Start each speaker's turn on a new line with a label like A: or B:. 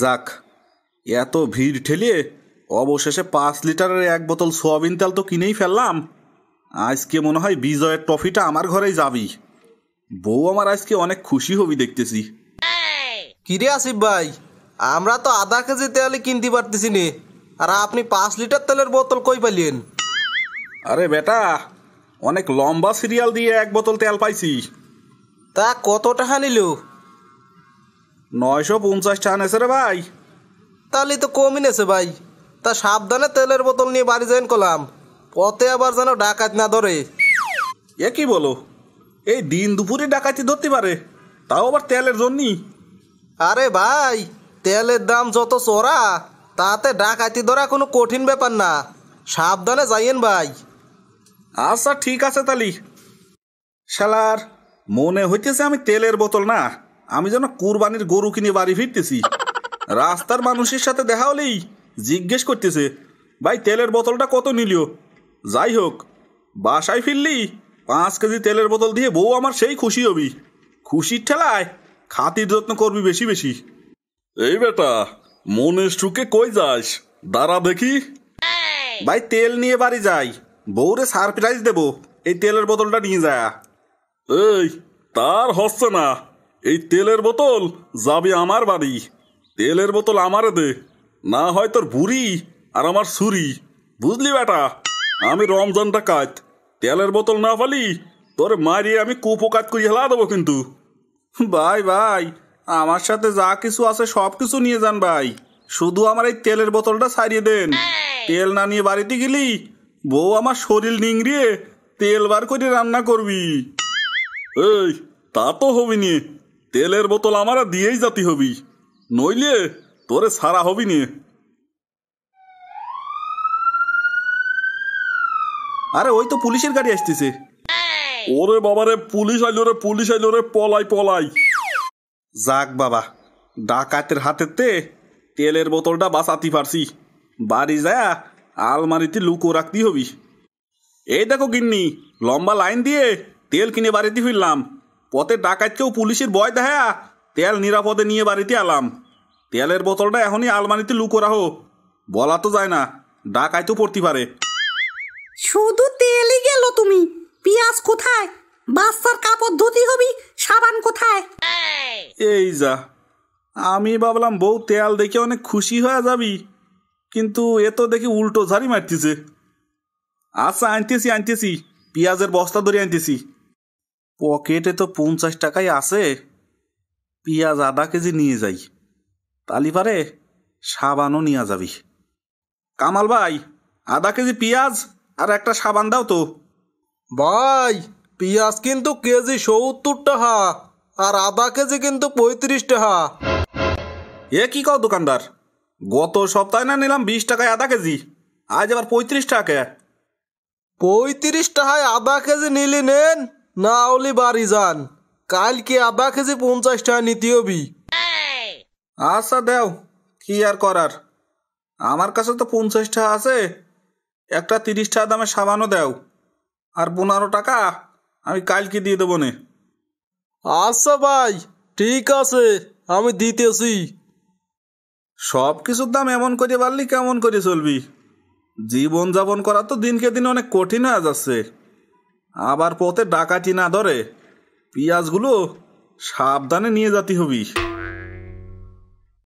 A: যাক এত ভিড় ঠেলে অবশেষে পাঁচ লিটারের এক বোতল সোয়াবিন তেল তো কিনেই ফেললাম আজকে মনে হয় বিজয়ের ট্রফিটা আমার ঘরেই যাবি বউ আমার আজকে অনেক খুশি হবি দেখতেছি কিরে আসিফ ভাই আমরা তো আধা কেজি তেলে কিনতে পারতেছি নি আর আপনি পাঁচ লিটার তেলের বোতল কই পালিয়েন আরে বেটা অনেক লম্বা সিরিয়াল দিয়ে এক বোতল তেল পাইছি তা কত টাকা নয়শো পঞ্চাশ টান এসে রে ভাই তাহলে তো কমই নেছে ভাই তা সাবধানে তেলের বোতল নিয়ে বাড়ি জয়েন করলাম পথে আবার যেন ডাকাত না ধরে এ কি বলো এই দিন দুপুরে ডাকাতি ধরতে পারে তাও আবার তেলের জন্যই আরে ভাই তেলের দাম যত চড়া তাতে ডাকাতি ধরা কোনো কঠিন ব্যাপার না সাবধানে যাইয়েন ভাই আচ্ছা ঠিক আছে তালি শালার মনে হইতেছে আমি তেলের বোতল না আমি যেন কুরবানির গরু কিনে বাড়ি ফিরতেছি রাস্তার মানুষের সাথে দেখা হলেই জিজ্ঞেস করতেছে ভাই তেলের বোতলটা কত নিলিও যাই হোক বাসায় ফিরলি পাঁচ কেজি তেলের বোতল দিয়ে বউ আমার সেই খুশি হবি খুশির ঠেলায় খাতির যত্ন করবি বেশি বেশি এই বেটা মনের সুখে কই যাস দাঁড়া দেখি ভাই তেল নিয়ে বাড়ি যাই বউরে সারপ্রাইজ দেব এই তেলের বোতলটা নিয়ে যায় এই তার হচ্ছে না এই তেলের বোতল যাবি আমার বাড়ি তেলের বোতল আমার দে না হয় তোর বুড়ি আর আমার ছুরি বুঝলি বেটা আমি রমজানটা কাত তেলের বোতল না ফালি তোর মারিয়ে আমি কুপোকাত করে হেলা দেবো কিন্তু ভাই ভাই আমার সাথে যা কিছু আছে সব কিছু নিয়ে যান ভাই শুধু আমার এই তেলের বোতলটা সারিয়ে দেন তেল না নিয়ে বাড়িতে গেলি বউ আমার শরীর নিংড়িয়ে তেল বার করে রান্না করবি এই তা তো হবি নিয়ে তেলের বোতল আমারা দিয়েই জাতি হবি নইলে তোরে সারা হবি নিয়ে আরে ওই তো পুলিশের গাড়ি আসতেছে ওরে বাবারে পুলিশ আইলো রে পুলিশ আইলো রে পলাই পলাই যাক বাবা ডাকাতের হাতেতে তেলের বোতলটা বাঁচাতে পারছি বাড়ি যা আলমারিতে লুকো রাখতে হবি এই দেখো গিন্নি লম্বা লাইন দিয়ে তেল কিনে বাড়িতে ফিরলাম পথে কেউ পুলিশের ভয় দেখা তেল নিরাপদে নিয়ে বাড়িতে আলাম তেলের বোতলটা এখনই আলমারিতে লুকো হোক বলা তো যায় না ডাকাই তো পড়তে পারে শুধু তেলই গেল তুমি পেঁয়াজ কোথায় বাচ্চার কাপড় ধুতি হবি সাবান কোথায় এই যা আমি ভাবলাম বউ তেল দেখে অনেক খুশি হয়ে যাবি কিন্তু এ তো দেখি উল্টো ঝাড়ি মারতেছে আচ্ছা আনতেছি আনতেছি পেঁয়াজের বস্তা ধরে আনতেছি পকেটে তো পঞ্চাশ টাকাই আছে পেঁয়াজ আধা কেজি নিয়ে যাই তালি পারে সাবানও নিয়ে যাবি কামাল ভাই আধা কেজি পেঁয়াজ আর একটা সাবান দাও তো ভাই পেঁয়াজ কিন্তু কেজি সত্তর টাকা আর আধা কেজি কিন্তু পঁয়ত্রিশ টাকা এ কি কও দোকানদার গত সপ্তাহে না নিলাম বিশ টাকায় আধা কেজি আজ আবার পঁয়ত্রিশ টাকা পঁয়ত্রিশ টাকায় আধা কেজি নিলি নেন না হলে বাড়ি যান কালকে আবার খেজে পঞ্চাশ টাকা নিতে হবি আচ্ছা দেও কি আর করার আমার কাছে তো পঞ্চাশ টাকা আছে একটা তিরিশ টাকা দামে সাবানও দেও আর পনেরো টাকা আমি কালকে দিয়ে দেবো নে আচ্ছা ভাই ঠিক আছে আমি দিতেছি সব কিছুর দাম এমন করে পারলি কেমন করে চলবি জীবন যাপন করা তো দিনকে দিন অনেক কঠিন হয়ে যাচ্ছে আবার পথে ডাকাতি না ধরে পিঁয়াজগুলো সাবধানে নিয়ে যাতে হবি